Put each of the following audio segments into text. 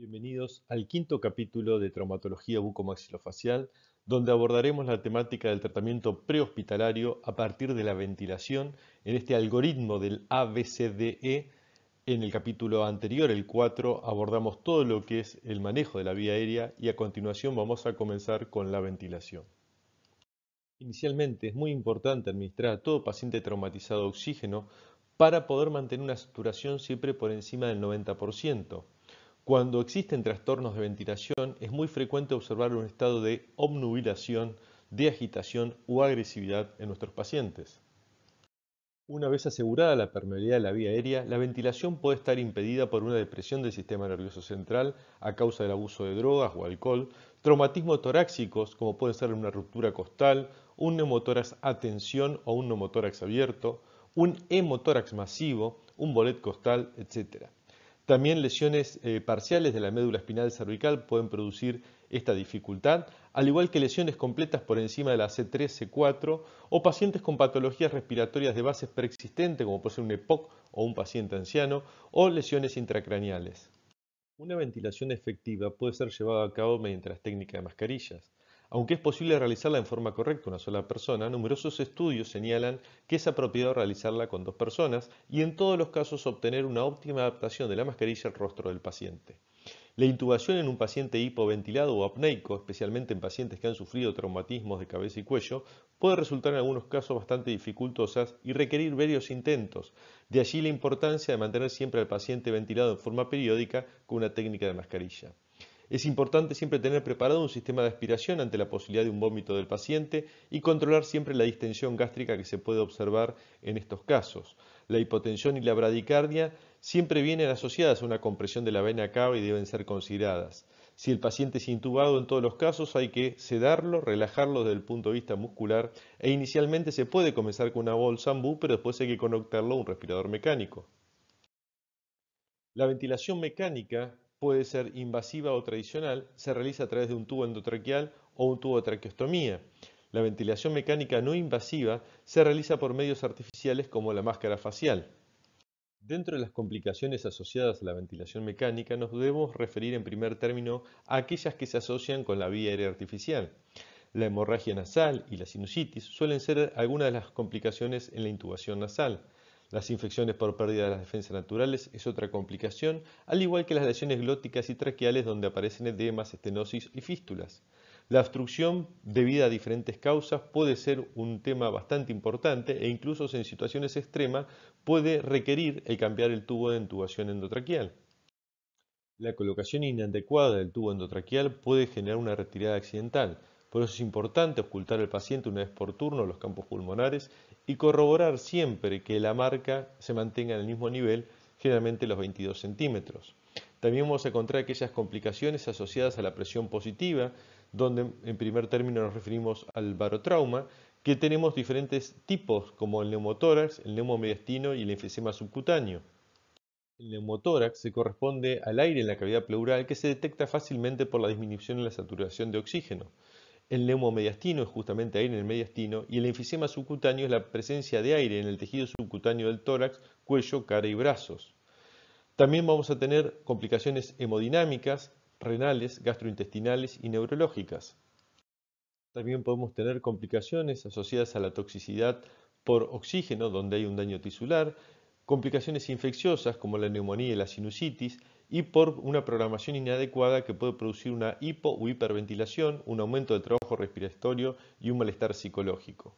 Bienvenidos al quinto capítulo de Traumatología Bucomaxilofacial, donde abordaremos la temática del tratamiento prehospitalario a partir de la ventilación en este algoritmo del ABCDE. En el capítulo anterior, el 4, abordamos todo lo que es el manejo de la vía aérea y a continuación vamos a comenzar con la ventilación. Inicialmente es muy importante administrar a todo paciente traumatizado oxígeno para poder mantener una saturación siempre por encima del 90% cuando existen trastornos de ventilación, es muy frecuente observar un estado de obnubilación, de agitación o agresividad en nuestros pacientes. Una vez asegurada la permeabilidad de la vía aérea, la ventilación puede estar impedida por una depresión del sistema nervioso central a causa del abuso de drogas o alcohol, traumatismos torácicos como pueden ser una ruptura costal, un neumotórax a tensión o un neumotórax abierto, un hemotórax masivo, un bolet costal, etc. También lesiones eh, parciales de la médula espinal cervical pueden producir esta dificultad, al igual que lesiones completas por encima de la C3, C4 o pacientes con patologías respiratorias de base preexistente, como puede ser un EPOC o un paciente anciano, o lesiones intracraneales. Una ventilación efectiva puede ser llevada a cabo mediante las técnicas de mascarillas. Aunque es posible realizarla en forma correcta una sola persona, numerosos estudios señalan que es apropiado realizarla con dos personas y en todos los casos obtener una óptima adaptación de la mascarilla al rostro del paciente. La intubación en un paciente hipoventilado o apneico, especialmente en pacientes que han sufrido traumatismos de cabeza y cuello, puede resultar en algunos casos bastante dificultosas y requerir varios intentos. De allí la importancia de mantener siempre al paciente ventilado en forma periódica con una técnica de mascarilla. Es importante siempre tener preparado un sistema de aspiración ante la posibilidad de un vómito del paciente y controlar siempre la distensión gástrica que se puede observar en estos casos. La hipotensión y la bradicardia siempre vienen asociadas a una compresión de la vena cava y deben ser consideradas. Si el paciente es intubado en todos los casos hay que sedarlo, relajarlo desde el punto de vista muscular e inicialmente se puede comenzar con una bolsa ambu pero después hay que conectarlo a un respirador mecánico. La ventilación mecánica puede ser invasiva o tradicional, se realiza a través de un tubo endotraqueal o un tubo de traqueostomía. La ventilación mecánica no invasiva se realiza por medios artificiales como la máscara facial. Dentro de las complicaciones asociadas a la ventilación mecánica nos debemos referir en primer término a aquellas que se asocian con la vía aérea artificial. La hemorragia nasal y la sinusitis suelen ser algunas de las complicaciones en la intubación nasal. Las infecciones por pérdida de las defensas naturales es otra complicación, al igual que las lesiones glóticas y traqueales donde aparecen edemas, estenosis y fístulas. La obstrucción debida a diferentes causas puede ser un tema bastante importante e incluso en situaciones extremas puede requerir el cambiar el tubo de intubación endotraqueal. La colocación inadecuada del tubo endotraqueal puede generar una retirada accidental, por eso es importante ocultar al paciente una vez por turno los campos pulmonares y corroborar siempre que la marca se mantenga en el mismo nivel, generalmente los 22 centímetros. También vamos a encontrar aquellas complicaciones asociadas a la presión positiva, donde en primer término nos referimos al barotrauma, que tenemos diferentes tipos como el neumotórax, el neumomediastino y el enfisema subcutáneo. El neumotórax se corresponde al aire en la cavidad pleural que se detecta fácilmente por la disminución en la saturación de oxígeno. El neumomediastino es justamente aire en el mediastino y el enfisema subcutáneo es la presencia de aire en el tejido subcutáneo del tórax, cuello, cara y brazos. También vamos a tener complicaciones hemodinámicas, renales, gastrointestinales y neurológicas. También podemos tener complicaciones asociadas a la toxicidad por oxígeno, donde hay un daño tisular, complicaciones infecciosas como la neumonía y la sinusitis, y por una programación inadecuada que puede producir una hipo o hiperventilación, un aumento del trabajo respiratorio y un malestar psicológico.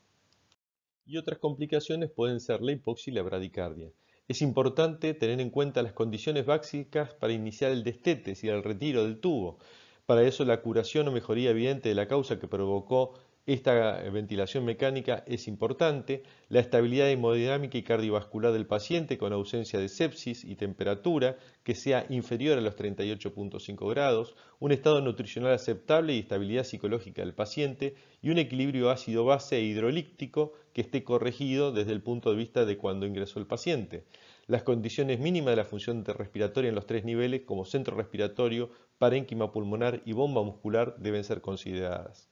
Y otras complicaciones pueden ser la hipoxia y la bradicardia. Es importante tener en cuenta las condiciones básicas para iniciar el destete, y el retiro del tubo. Para eso la curación o mejoría evidente de la causa que provocó esta eh, ventilación mecánica es importante. La estabilidad hemodinámica y cardiovascular del paciente con ausencia de sepsis y temperatura que sea inferior a los 38.5 grados, un estado nutricional aceptable y estabilidad psicológica del paciente y un equilibrio ácido-base e hidrolíptico que esté corregido desde el punto de vista de cuando ingresó el paciente las condiciones mínimas de la función respiratoria en los tres niveles como centro respiratorio, parénquima pulmonar y bomba muscular deben ser consideradas.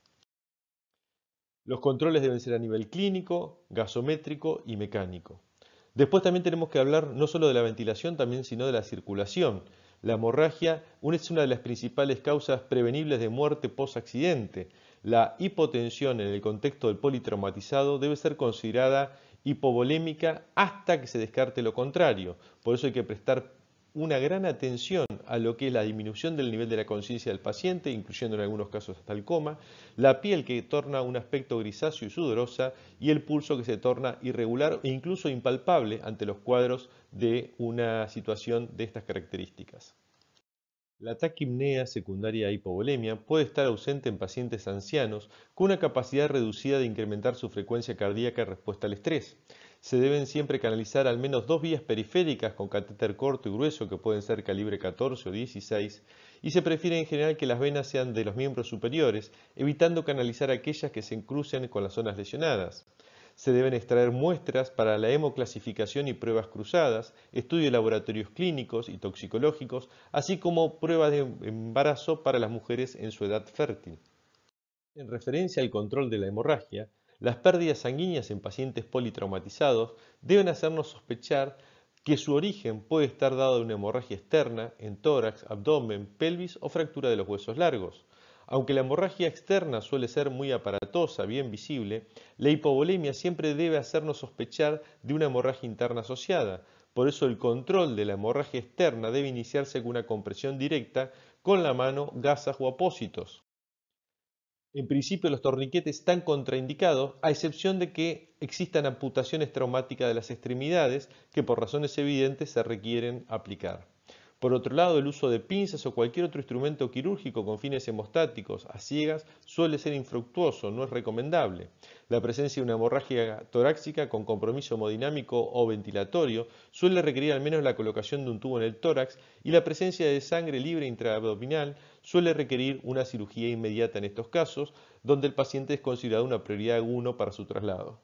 Los controles deben ser a nivel clínico, gasométrico y mecánico. Después también tenemos que hablar no solo de la ventilación, también sino de la circulación. La hemorragia es una de las principales causas prevenibles de muerte post-accidente. La hipotensión en el contexto del politraumatizado debe ser considerada hipovolémica hasta que se descarte lo contrario. Por eso hay que prestar una gran atención a lo que es la disminución del nivel de la conciencia del paciente, incluyendo en algunos casos hasta el coma, la piel que torna un aspecto grisáceo y sudorosa y el pulso que se torna irregular e incluso impalpable ante los cuadros de una situación de estas características. La taquimnea secundaria a hipovolemia puede estar ausente en pacientes ancianos con una capacidad reducida de incrementar su frecuencia cardíaca en respuesta al estrés se deben siempre canalizar al menos dos vías periféricas con catéter corto y grueso que pueden ser calibre 14 o 16 y se prefiere en general que las venas sean de los miembros superiores, evitando canalizar aquellas que se crucen con las zonas lesionadas. Se deben extraer muestras para la hemoclasificación y pruebas cruzadas, estudio de laboratorios clínicos y toxicológicos, así como pruebas de embarazo para las mujeres en su edad fértil. En referencia al control de la hemorragia, las pérdidas sanguíneas en pacientes politraumatizados deben hacernos sospechar que su origen puede estar dado de una hemorragia externa en tórax, abdomen, pelvis o fractura de los huesos largos. Aunque la hemorragia externa suele ser muy aparatosa, bien visible, la hipovolemia siempre debe hacernos sospechar de una hemorragia interna asociada. Por eso el control de la hemorragia externa debe iniciarse con una compresión directa con la mano, gasas o apósitos. En principio los torniquetes están contraindicados, a excepción de que existan amputaciones traumáticas de las extremidades que por razones evidentes se requieren aplicar. Por otro lado, el uso de pinzas o cualquier otro instrumento quirúrgico con fines hemostáticos a ciegas suele ser infructuoso, no es recomendable. La presencia de una hemorragia torácica con compromiso hemodinámico o ventilatorio suele requerir al menos la colocación de un tubo en el tórax y la presencia de sangre libre intraabdominal suele requerir una cirugía inmediata en estos casos, donde el paciente es considerado una prioridad 1 para su traslado.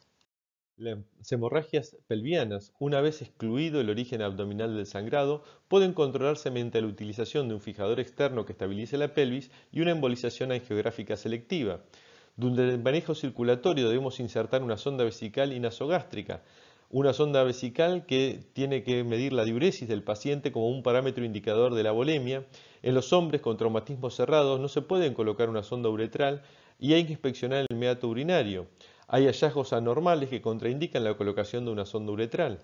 Las hemorragias pelvianas, una vez excluido el origen abdominal del sangrado, pueden controlarse mediante la utilización de un fijador externo que estabilice la pelvis y una embolización angiográfica selectiva. Durante el manejo circulatorio debemos insertar una sonda vesical y nasogástrica, una sonda vesical que tiene que medir la diuresis del paciente como un parámetro indicador de la bolemia. En los hombres con traumatismos cerrados no se pueden colocar una sonda uretral y hay que inspeccionar el meato urinario. Hay hallazgos anormales que contraindican la colocación de una sonda uretral.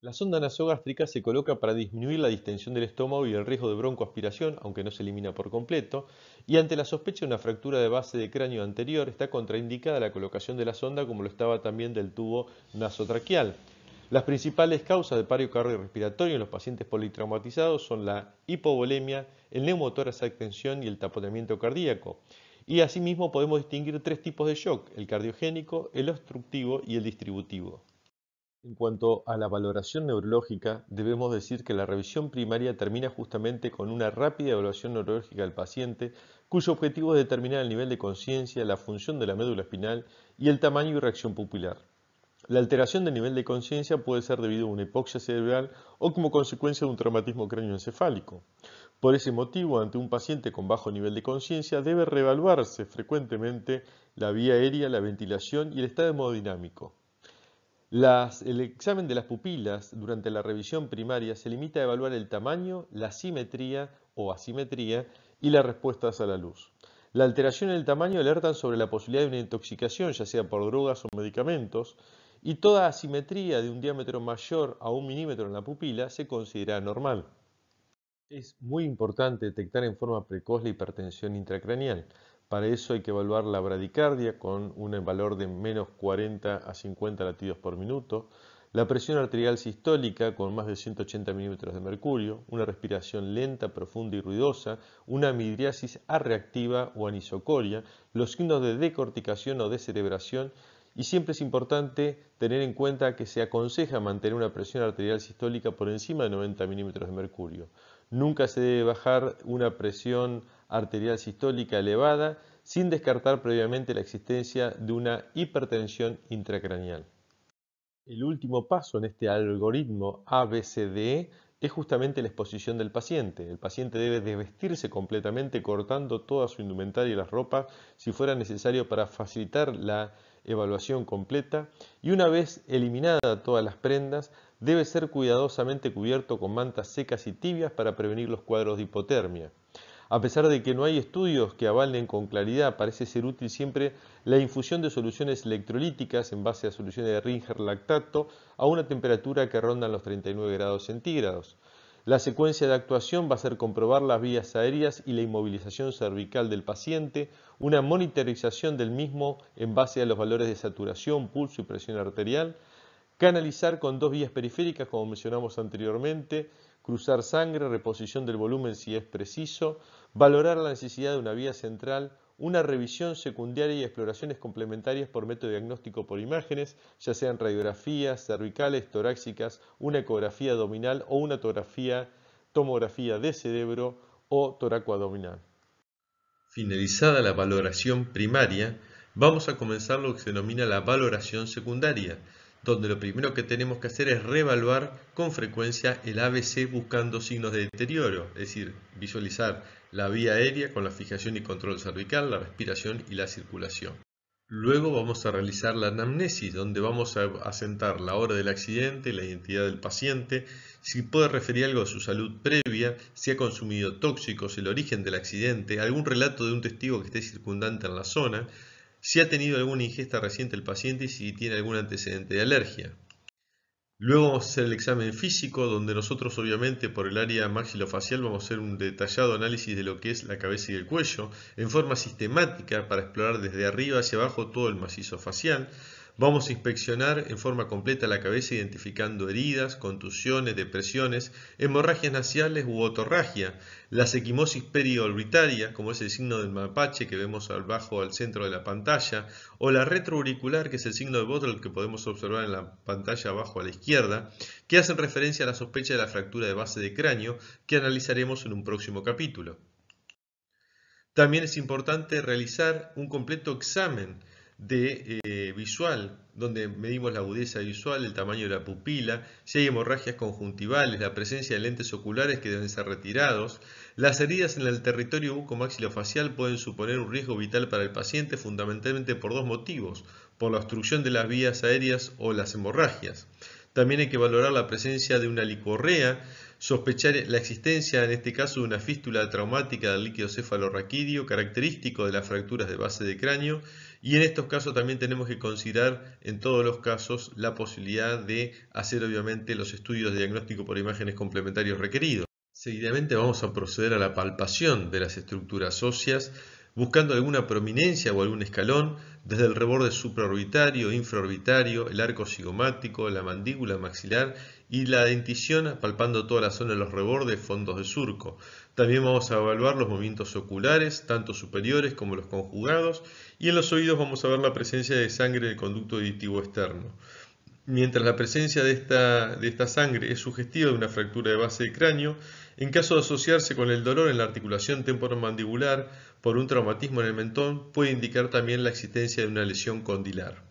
La sonda nasogástrica se coloca para disminuir la distensión del estómago y el riesgo de broncoaspiración, aunque no se elimina por completo, y ante la sospecha de una fractura de base de cráneo anterior está contraindicada la colocación de la sonda como lo estaba también del tubo nasotraqueal. Las principales causas de paro cardiorrespiratorio en los pacientes politraumatizados son la hipovolemia, el neumotórax a extensión y el taponamiento cardíaco. Y asimismo podemos distinguir tres tipos de shock, el cardiogénico, el obstructivo y el distributivo. En cuanto a la valoración neurológica, debemos decir que la revisión primaria termina justamente con una rápida evaluación neurológica del paciente, cuyo objetivo es determinar el nivel de conciencia, la función de la médula espinal y el tamaño y reacción pupilar. La alteración del nivel de conciencia puede ser debido a una hipoxia cerebral o como consecuencia de un traumatismo cráneoencefálico. Por ese motivo, ante un paciente con bajo nivel de conciencia debe reevaluarse frecuentemente la vía aérea, la ventilación y el estado hemodinámico. Las, el examen de las pupilas durante la revisión primaria se limita a evaluar el tamaño, la simetría o asimetría y las respuestas a la luz. La alteración en el tamaño alertan sobre la posibilidad de una intoxicación, ya sea por drogas o medicamentos, y toda asimetría de un diámetro mayor a un milímetro en la pupila se considera normal. Es muy importante detectar en forma precoz la hipertensión intracraneal. Para eso hay que evaluar la bradicardia con un valor de menos 40 a 50 latidos por minuto, la presión arterial sistólica con más de 180 milímetros de mercurio, una respiración lenta, profunda y ruidosa, una midriasis arreactiva o anisocoria, los signos de decorticación o descerebración y siempre es importante tener en cuenta que se aconseja mantener una presión arterial sistólica por encima de 90 milímetros de mercurio. Nunca se debe bajar una presión arterial sistólica elevada sin descartar previamente la existencia de una hipertensión intracraneal. El último paso en este algoritmo ABCDE es justamente la exposición del paciente. El paciente debe desvestirse completamente cortando toda su indumentaria y las ropas si fuera necesario para facilitar la evaluación completa y una vez eliminada todas las prendas, debe ser cuidadosamente cubierto con mantas secas y tibias para prevenir los cuadros de hipotermia. A pesar de que no hay estudios que avalen con claridad, parece ser útil siempre la infusión de soluciones electrolíticas en base a soluciones de Ringer lactato a una temperatura que ronda los 39 grados centígrados. La secuencia de actuación va a ser comprobar las vías aéreas y la inmovilización cervical del paciente, una monitorización del mismo en base a los valores de saturación, pulso y presión arterial, canalizar con dos vías periféricas, como mencionamos anteriormente, cruzar sangre, reposición del volumen si es preciso, valorar la necesidad de una vía central una revisión secundaria y exploraciones complementarias por método diagnóstico por imágenes, ya sean radiografías cervicales, torácicas, una ecografía abdominal o una tomografía, tomografía de cerebro o toraco-abdominal. Finalizada la valoración primaria, vamos a comenzar lo que se denomina la valoración secundaria, donde lo primero que tenemos que hacer es reevaluar con frecuencia el ABC buscando signos de deterioro, es decir, visualizar la vía aérea con la fijación y control cervical, la respiración y la circulación. Luego vamos a realizar la anamnesis, donde vamos a asentar la hora del accidente, la identidad del paciente, si puede referir algo a su salud previa, si ha consumido tóxicos, el origen del accidente, algún relato de un testigo que esté circundante en la zona, si ha tenido alguna ingesta reciente el paciente y si tiene algún antecedente de alergia. Luego vamos a hacer el examen físico, donde nosotros obviamente por el área maxilofacial vamos a hacer un detallado análisis de lo que es la cabeza y el cuello, en forma sistemática para explorar desde arriba hacia abajo todo el macizo facial. Vamos a inspeccionar en forma completa la cabeza identificando heridas, contusiones, depresiones, hemorragias nasales u otorragia, la sequimosis periorbitaria, como es el signo del mapache que vemos abajo al centro de la pantalla, o la retroauricular, que es el signo de Bottle que podemos observar en la pantalla abajo a la izquierda, que hacen referencia a la sospecha de la fractura de base de cráneo que analizaremos en un próximo capítulo. También es importante realizar un completo examen de, eh, visual, donde medimos la agudeza visual, el tamaño de la pupila, si hay hemorragias conjuntivales, la presencia de lentes oculares que deben ser retirados. Las heridas en el territorio bucomaxilofacial pueden suponer un riesgo vital para el paciente fundamentalmente por dos motivos, por la obstrucción de las vías aéreas o las hemorragias. También hay que valorar la presencia de una licorrea, sospechar la existencia, en este caso, de una fístula traumática del líquido cefalorraquídeo, característico de las fracturas de base de cráneo, y en estos casos también tenemos que considerar en todos los casos la posibilidad de hacer obviamente los estudios de diagnóstico por imágenes complementarios requeridos. Seguidamente vamos a proceder a la palpación de las estructuras óseas buscando alguna prominencia o algún escalón desde el reborde supraorbitario, infraorbitario, el arco cigomático, la mandíbula maxilar y la dentición palpando toda la zona de los rebordes, fondos de surco. También vamos a evaluar los movimientos oculares, tanto superiores como los conjugados, y en los oídos vamos a ver la presencia de sangre el conducto auditivo externo. Mientras la presencia de esta, sangre es sugestiva de una fractura de base de cráneo, en caso de asociarse con el dolor en la articulación temporomandibular por un traumatismo en el mentón, puede indicar también la existencia de una lesión condilar.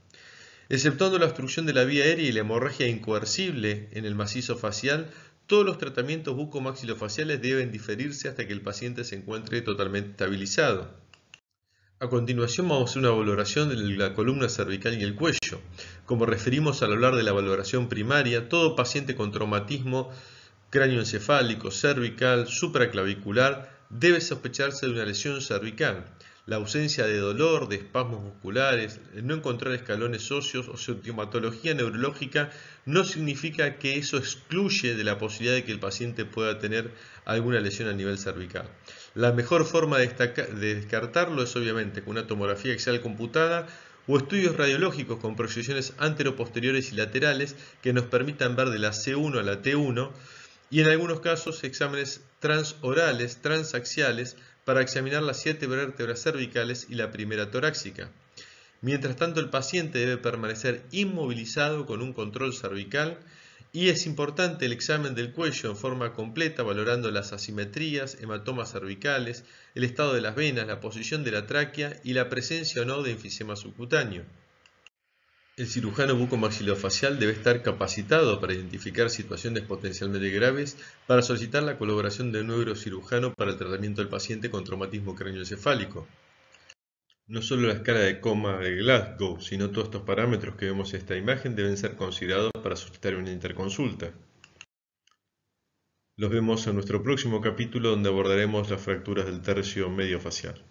Exceptuando la obstrucción de la vía aérea y la hemorragia incoercible en el macizo facial, todos los tratamientos bucomaxilofaciales deben diferirse hasta que el paciente se encuentre totalmente estabilizado. A continuación vamos a hacer una valoración de la columna cervical y el cuello. Como referimos al hablar de la valoración primaria, todo paciente con traumatismo cráneoencefálico, cervical, supraclavicular debe sospecharse de una lesión cervical la ausencia de dolor, de espasmos musculares, no encontrar escalones óseos o sintomatología neurológica no significa que eso excluye de la posibilidad de que el paciente pueda tener alguna lesión a nivel cervical. La mejor forma de, de descartarlo es obviamente con una tomografía axial computada o estudios radiológicos con proyecciones anteroposteriores y laterales que nos permitan ver de la C1 a la T1 y en algunos casos exámenes transorales, transaxiales para examinar las siete vértebras cervicales y la primera torácica. Mientras tanto, el paciente debe permanecer inmovilizado con un control cervical y es importante el examen del cuello en forma completa, valorando las asimetrías, hematomas cervicales, el estado de las venas, la posición de la tráquea y la presencia o no de enfisema subcutáneo. El cirujano bucomaxilofacial debe estar capacitado para identificar situaciones potencialmente graves para solicitar la colaboración de un neurocirujano para el tratamiento del paciente con traumatismo cráneoencefálico. No solo la escala de coma de Glasgow, sino todos estos parámetros que vemos en esta imagen deben ser considerados para solicitar una interconsulta. Los vemos en nuestro próximo capítulo donde abordaremos las fracturas del tercio medio facial.